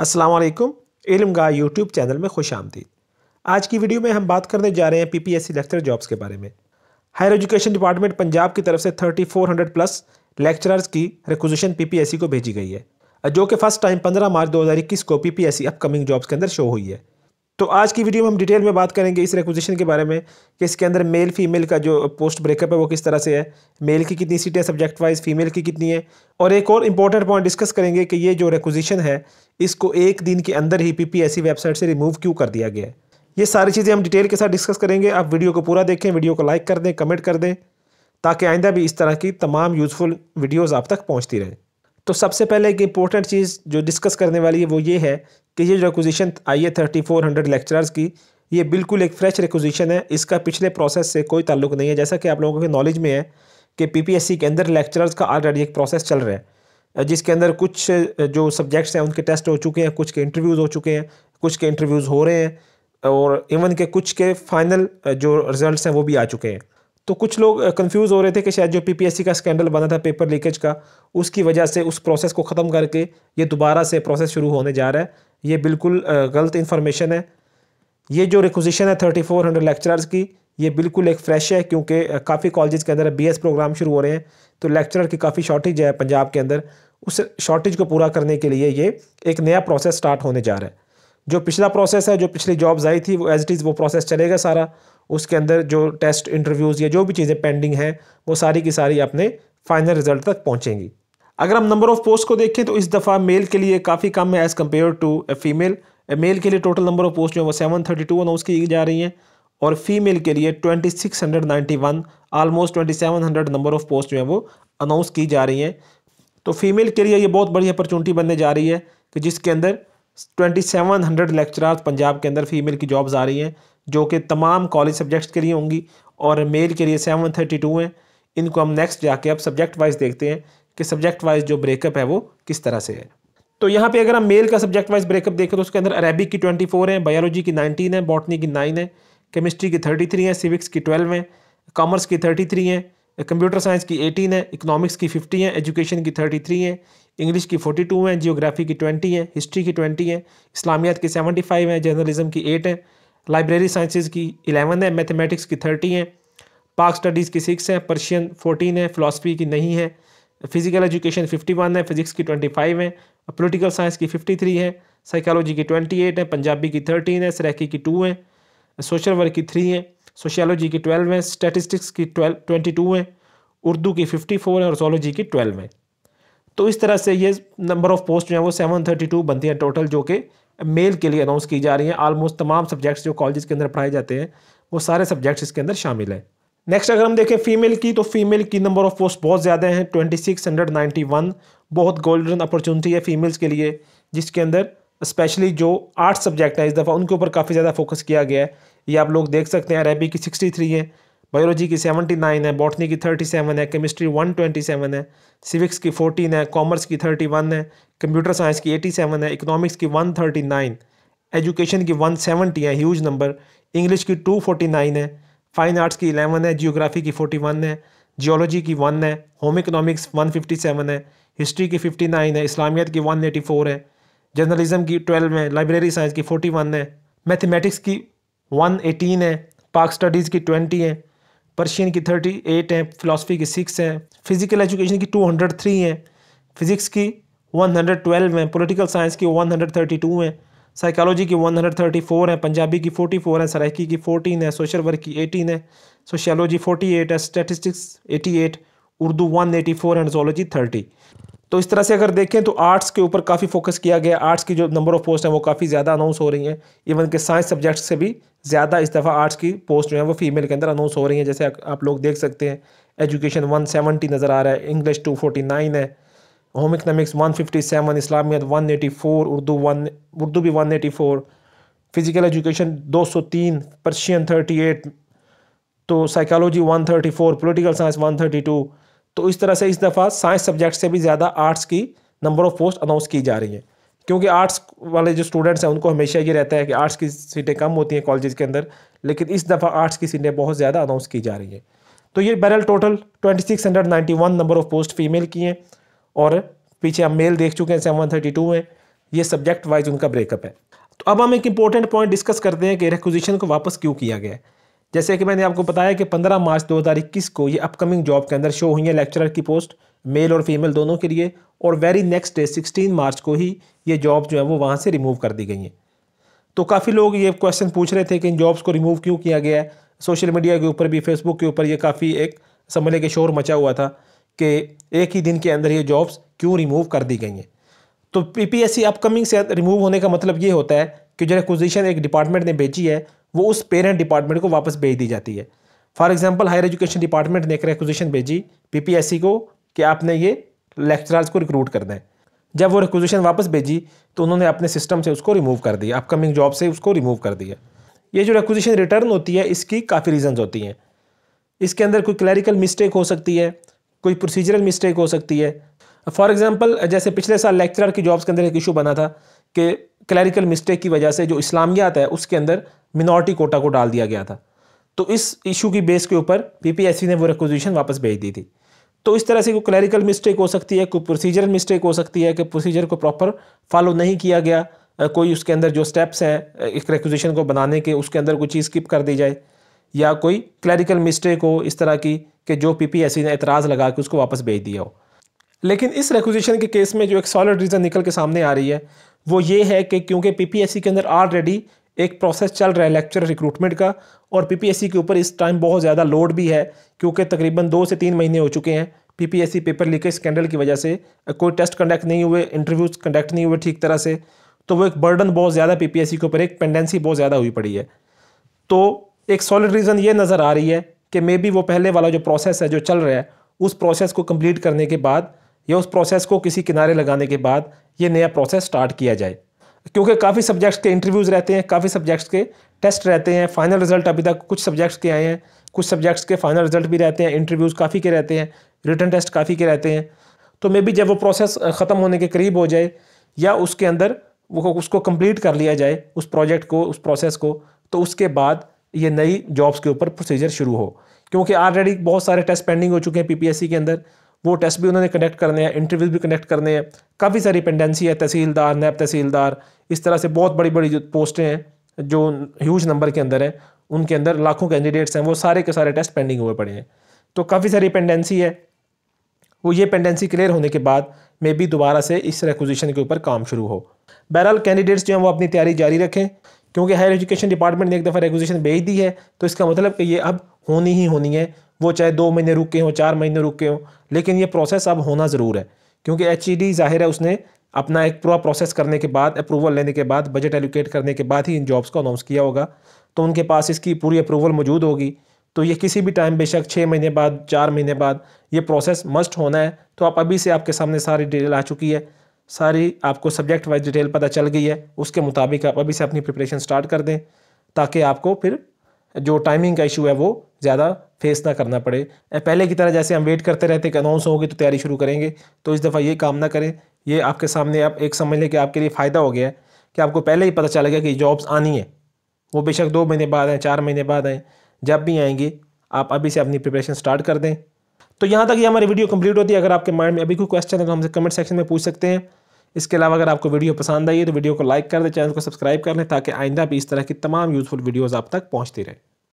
असलम इलम गा YouTube channel में खुश आमदीद आज की वीडियो में हम बात करने जा रहे हैं पीपीएससी लेक्चर जॉब्स के बारे में हायर एजुकेशन डिपार्टमेंट पंजाब की तरफ से 3400 प्लस लेक्चरर्स की रिक्वजिशन पीपीएससी को भेजी गई है जो कि फर्स्ट टाइम 15 मार्च 2021 को पीपीएससी अपकमिंग जॉब्स के अंदर शो हुई है तो आज की वीडियो में हम डिटेल में बात करेंगे इस रिक्वजिशन के बारे में कि इसके अंदर मेल फीमेल का जो पोस्ट ब्रेकअप है वो किस तरह से है मेल की कितनी सीटें सब्जेक्ट वाइज फीमेल की कितनी है और एक और इंपॉर्टेंट पॉइंट डिस्कस करेंगे कि ये जो रिक्वजिशन है इसको एक दिन के अंदर ही पी वेबसाइट से रिमूव क्यों कर दिया गया है ये सारी चीज़ें हम डिटेल के साथ डिस्कस करेंगे आप वीडियो को पूरा देखें वीडियो को लाइक कर दें कमेंट कर दें ताकि आइंदा भी इस तरह की तमाम यूज़फुल वीडियोज़ आप तक पहुँचती रहें तो सबसे पहले एक इंपॉर्टेंट चीज़ जो डिस्कस करने वाली है वो ये है कि ये जो रिक्वजिशन आई है थर्टी फोर हंड्रेड लेक्चरर्स की ये बिल्कुल एक फ्रेश रिक्वजिशन है इसका पिछले प्रोसेस से कोई ताल्लुक नहीं है जैसा कि आप लोगों के नॉलेज में है कि पीपीएससी के अंदर लेक्चरर्स का ऑलरेडी एक प्रोसेस चल रहा है जिसके अंदर कुछ जो सब्जेक्ट्स हैं उनके टेस्ट हो चुके हैं कुछ के इंटरव्यूज़ हो चुके हैं कुछ के इंटरव्यूज़ हो रहे हैं और इवन के कुछ के फाइनल जो रिज़ल्ट हैं वो भी आ चुके हैं तो कुछ लोग कंफ्यूज हो रहे थे कि शायद जो पीपीएससी का स्कैंडल बना था पेपर लीकेज का उसकी वजह से उस प्रोसेस को ख़त्म करके ये दोबारा से प्रोसेस शुरू होने जा रहा है ये बिल्कुल गलत इन्फॉर्मेशन है ये जो रिक्वजिशन है थर्टी फोर हंड्रेड लेक्चरर्स की ये बिल्कुल एक फ्रेश है क्योंकि काफ़ी कॉलेज के अंदर बी एस प्रोग्राम शुरू हो रहे हैं तो लेक्चरर की काफ़ी शॉर्टेज है पंजाब के अंदर उस शॉर्टेज को पूरा करने के लिए ये एक नया प्रोसेस स्टार्ट होने जा रहा है जो पिछला प्रोसेस है जो पिछली जॉब्स आई थी वो एज इट इज़ वो प्रोसेस चलेगा सारा उसके अंदर जो टेस्ट इंटरव्यूज़ या जो भी चीज़ें पेंडिंग हैं वो सारी की सारी अपने फाइनल रिजल्ट तक पहुँचेंगी अगर हम नंबर ऑफ़ पोस्ट को देखें तो इस दफ़ा मेल के लिए काफ़ी कम है as compared to a female male के लिए टोटल नंबर ऑफ़ पोस्ट जो है वो सेवन थर्टी टू अनाउंस की जा रही हैं और फीमेल के लिए twenty six hundred ninety one almost twenty seven hundred number of post जो है वो अनाउंस की जा रही हैं तो फीमेल के लिए ये बहुत बड़ी अपॉर्चुनिटी बनने जा रही है कि जिसके अंदर twenty seven hundred lecturers Punjab के अंदर फीमेल की जॉब्स आ रही हैं जो कि तमाम कॉलेज सब्जेक्ट्स के लिए होंगी और मेल के लिए सेवन थर्टी टू हैं इनको हम नेक्स्ट जाके अब सब्जेक्ट वाइज देखते हैं कि सब्जेक्ट वाइज जो ब्रेकअप है वो किस तरह से है तो यहाँ पे अगर हम मेल का सब्जेक्ट वाइज ब्रेकअप देखें तो उसके अंदर अरेबिक की ट्वेंटी फोर है बायोलॉजी की नाइनटीन है बॉटनी की नाइन है केमिस्ट्री की थर्टी थ्री है सिविक्स की ट्वेल्व है कॉमर्स की थर्टी थ्री है कंप्यूटर साइंस की एटीन है इकोनॉमिक्स की फिफ्टी है एजुकेशन की थर्टी थ्री है इंग्लिश की फोर्टी टू है जियोग्राफी की ट्वेंटी है हिस्ट्री की ट्वेंटी है इस्लामियात की सेवेंटी फाइव है जर्नलिज्म की एट है लाइब्रेरी साइंसेज की इलेवन है मैथमेटिक्स की थर्टी हैं पाक स्टडीज़ की सिक्स हैं पर्शियन फोर्टीन है फ़िलासफ़ी की नहीं है फिज़िकल एजुकेशन फिफ्टी वन है फिज़िक्स की ट्वेंटी फाइव है पोलिटिकल साइंस की फिफ्टी थ्री है साइकोलॉजी की ट्वेंटी एट है पंजाबी की थर्टीन है सराकी की टू है सोशल वर्क की थ्री है सोशियोलॉजी की ट्वेल्व है स्टेटिस्टिक्स की ट्वेल्व ट्वेंटी टू है उर्दू की फिफ्टी फोर है और जोलॉजी की ट्वेल्व है तो इस तरह से ये नंबर ऑफ़ पोस्ट जो है वो सेवन थर्टी टू बनती हैं टोटल जो कि मेल के लिए अनाउंस की जा रही हैं ऑलमोस्ट तमाम सब्जेक्ट्स जो कॉलेज के अंदर पढ़ाए जाते हैं वो सारे सब्जेक्ट्स इसके अंदर शामिल हैं नेक्स्ट अगर हम देखें फीमेल की तो फीमेल की नंबर ऑफ पोस्ट बहुत ज़्यादा हैं twenty six hundred ninety one बहुत गोल्डन अपॉर्चुनिटी है फीमेल्स के लिए जिसके अंदर स्पेशली जो आर्ट सब्जेक्ट हैं इस दफ़ा उनके ऊपर काफ़ी ज़्यादा फोकस किया गया है ये आप लोग देख सकते हैं अरेबी की सिक्सटी थ्री है बायोलॉजी की सेवेंटी नाइन है बॉटनी की थर्टी सेवन है केमिस्ट्री वन ट्वेंटी सेवन है सिविक्स की फोर्टीन है कॉमर्स की थर्टी वन है कंप्यूटर साइंस की एटी सेवन है इकोनॉमिक्स की वन थर्टी नाइन एजुकेशन की वन सेवेंटी है ह्यूज नंबर इंग्लिश की टू फोर्टी नाइन है फाइन आर्ट्स की इलेवन है जियोग्राफी की फोर्टी वन है जियोलॉजी की वन है home economics one fifty seven है हिस्ट्री की फिफ्टी नाइन है इस्लामियत की वन एटी फोर है जर्नलिज्म की ट्वेल्व है लाइब्रेरी साइंस की फोर्टी वन है मैथमेटिक्स की वन एटीन है पार्क स्टडीज़ की ट्वेंटी है पर्शियन की थर्टी एट हैं फ़िलासफ़ी की सिक्स हैं फिज़िकल एजुकेशन की टू हंड्रेड थ्री हैं फिज़िक्स की वन हंड्रेड ट्वेल्व हैं पोलिटिकल साइंस की वन हंड्रेड थर्टी टू हैं साइकोलॉजी की वन हंड्रेड थर्टी फोर हैं पंजाबी की फोटी फोर हैं सराइकी की फोटीन है सोशल वर्क की एटीन है सोशलॉजी फोर्टी एट है statistics eighty eight Urdu one eighty four and zoology thirty तो इस तरह से अगर देखें तो आर्ट्स के ऊपर काफ़ी फोकस किया गया आर्ट्स की जो नंबर ऑफ पोस्ट हैं वो काफ़ी ज़्यादा अनाउंस हो रही हैं इवन के साइंस सब्जेक्ट से भी ज़्यादा इस दफ़ा आर्ट्स की पोस्ट जो है वो फीमेल के अंदर अनाउंस हो रही हैं जैसे आप लोग देख सकते हैं एजुकेशन 170 नज़र आ रहा है इंग्लिश 249 है home economics 157 Islamiyat four Urdu one Urdu भी four physical education 203 Persian eight तो psychology four political science two तो इस तरह से इस दफ़ा साइंस सब्जेक्ट से भी ज़्यादा आर्ट्स की नंबर ऑफ़ पोस्ट अनाउंस की जा रही हैं क्योंकि आर्ट्स वाले जो स्टूडेंट्स हैं उनको हमेशा ये रहता है कि आर्ट्स की सीटें कम होती हैं कॉलेज के अंदर लेकिन इस दफ़ा आर्ट्स की सीटें बहुत ज़्यादा अनाउंस की जा रही हैं तो ये बैरल total twenty number of post female की हैं और पीछे हम मेल देख चुके हैं सेवन थर्टी टू हैं ये सब्जेक्ट वाइज उनका ब्रेकअप है तो अब हम एक इंपॉर्टेंट पॉइंट डिस्कस करते हैं कि रिक्विजिशन को वापस क्यों किया गया है जैसे कि मैंने आपको बताया कि 15 मार्च 2021 को ये अपकमिंग जॉब के अंदर शो हुई है लेक्चरर की पोस्ट मेल और फीमेल दोनों के लिए और वेरी नेक्स्ट डे 16 मार्च को ही ये जॉब जो है वो वहाँ से रिमूव कर दी गई हैं तो काफ़ी लोग ये क्वेश्चन पूछ रहे थे कि इन जॉब्स को रिमूव क्यों किया गया है सोशल मीडिया के ऊपर भी फेसबुक के ऊपर ये काफ़ी एक समझने के शोर मचा हुआ था कि एक ही दिन के अंदर ये जॉब्स क्यों रिमूव कर दी गई हैं तो पी अपकमिंग से रिमूव होने का मतलब ये होता है कि जो पोजिशन एक डिपार्टमेंट ने भेजी है वो उस पेरेंट डिपार्टमेंट को वापस भेज दी जाती है for example higher education department ने एक रिक्वेजिशन भेजी पी को कि आपने ये लेक्चरार्स को रिक्रूट कर दें जब वो रिक्वजेशन वापस भेजी तो उन्होंने अपने सिस्टम से उसको रिमूव कर दिया अपकमिंग जॉब से उसको रिमूव कर दिया ये जो रिक्वेजिशन रिटर्न होती है इसकी काफ़ी रीजन होती हैं इसके अंदर कोई क्लैरिकल मिस्टेक हो सकती है कोई प्रोसीजरल मिस्टेक हो सकती है फॉर एग्जाम्पल जैसे पिछले साल लेक्चरार की जॉब्स के अंदर एक इशू बना था कि क्लैरिकल मिस्टेक की वजह से जो इस्लामियात है उसके अंदर मिनॉरिटी कोटा को डाल दिया गया था तो इस इशू की बेस के ऊपर पीपीएससी ने वो रिक्वजिशन वापस भेज दी थी तो इस तरह से कोई क्लैरिकल मिस्टेक हो सकती है कोई प्रोसीजरल मिस्टेक हो सकती है कि प्रोसीजर को प्रॉपर फॉलो नहीं किया गया कोई उसके अंदर जो स्टेप्स हैं एक रिक्वजिशन को बनाने के उसके अंदर कोई चीज़ स्किप कर दी जाए या कोई क्लरिकल मिस्टेक हो इस तरह की कि जो सी ने एतराज़ लगा के उसको वापस भेज दिया हो लेकिन इस रेकुजेशन के केस में जो एक सॉलिड रीज़न निकल के सामने आ रही है वो ये है कि क्योंकि पीपीएससी के अंदर ऑलरेडी एक प्रोसेस चल रहा है लेक्चर रिक्रूटमेंट का और पीपीएससी के ऊपर इस टाइम बहुत ज़्यादा लोड भी है क्योंकि तकरीबन दो से तीन महीने हो चुके हैं पीपीएससी पेपर लीकेज स्कैंडल की वजह से कोई टेस्ट कंडक्ट नहीं हुए इंटरव्यूज कंडक्ट नहीं हुए ठीक तरह से तो वो एक बर्डन बहुत ज़्यादा पी के ऊपर एक पेंडेंसी बहुत ज़्यादा हुई पड़ी है तो एक सॉलिड रीज़न ये नज़र आ रही है कि मे बी वो पहले वाला जो प्रोसेस है जो चल रहा है उस प्रोसेस को कम्प्लीट करने के बाद या उस प्रोसेस को किसी किनारे लगाने के बाद ये नया प्रोसेस स्टार्ट किया जाए क्योंकि काफ़ी सब्जेक्ट्स के इंटरव्यूज़ रहते हैं काफ़ी सब्जेक्ट्स के टेस्ट रहते हैं फाइनल रिजल्ट अभी तक कुछ सब्जेक्ट्स के आए हैं कुछ सब्जेक्ट्स के फाइनल रिजल्ट भी रहते हैं इंटरव्यूज़ काफ़ी के रहते हैं रिटर्न टेस्ट काफ़ी के रहते हैं तो मे बी जब वो प्रोसेस ख़त्म होने के करीब हो जाए या उसके अंदर वो उसको कंप्लीट कर लिया जाए उस प्रोजेक्ट को उस प्रोसेस को तो उसके बाद ये नई जॉब्स के ऊपर प्रोसीजर शुरू हो क्योंकि ऑलरेडी बहुत सारे टेस्ट पेंडिंग हो चुके हैं पीपीएससी के अंदर वो टेस्ट भी उन्होंने कनेक्ट करने हैं इंटरव्यूज भी कनेक्ट करने हैं काफ़ी सारी पेंडेंसी है तहसीलदार नैब तहसीलदार इस तरह से बहुत बड़ी बड़ी पोस्टें हैं जो ह्यूज नंबर के अंदर हैं उनके अंदर लाखों कैंडिडेट्स हैं वो सारे के सारे टेस्ट पेंडिंग हुए पड़े हैं तो काफ़ी सारी पेंडेंसी है वो ये पेंडेंसी क्लियर होने के बाद मे बी दोबारा से इस रेकोजिशन के ऊपर काम शुरू हो बहरहाल कैंडिडेट्स जो हैं वो अपनी तैयारी जारी रखें क्योंकि हायर एजुकेशन डिपार्टमेंट ने एक दफ़ा रेकोजिशन भेज दी है तो इसका मतलब कि ये अब होनी ही होनी है वो चाहे दो महीने रुके हों चार महीने रुके हों लेकिन ये प्रोसेस अब होना ज़रूर है क्योंकि एच e जाहिर है उसने अपना एक पूरा प्रोसेस करने के बाद अप्रूवल लेने के बाद बजट एलोकेट करने के बाद ही इन जॉब्स को अनाउंस किया होगा तो उनके पास इसकी पूरी अप्रूवल मौजूद होगी तो ये किसी भी टाइम बेशक छः महीने बाद चार महीने बाद ये प्रोसेस मस्ट होना है तो आप अभी से आपके सामने सारी डिटेल आ चुकी है सारी आपको सब्जेक्ट वाइज डिटेल पता चल गई है उसके मुताबिक आप अभी से अपनी प्रिपरेशन स्टार्ट कर दें ताकि आपको फिर जो टाइमिंग का इशू है वो ज़्यादा फेस ना करना पड़े पहले की तरह जैसे हम वेट करते रहते कि अनाउंस होगी तो तैयारी शुरू करेंगे तो इस दफ़ा ये काम ना करें ये आपके सामने आप एक समझ लें कि आपके लिए फ़ायदा हो गया है कि आपको पहले ही पता चला गया कि जॉब्स आनी है वो बेशक दो महीने बाद आएँ चार महीने बाद आएँ जब भी आएंगे आप अभी से अपनी प्रिपरेशन स्टार्ट कर दें तो यहाँ तक ये हमारी वीडियो कंप्लीट होती है अगर आपके माइंड में अभी कोई क्वेश्चन है तो हमसे कमेंट सेक्शन में पूछ सकते हैं इसके अलावा अगर आपको वीडियो पसंद आई है तो वीडियो को लाइक कर दें चैनल को सब्सक्राइब कर लें ताकि आइंदा भी इस तरह की तमाम यूज़फुल वीडियोज़ आप तक पहुँचती रहे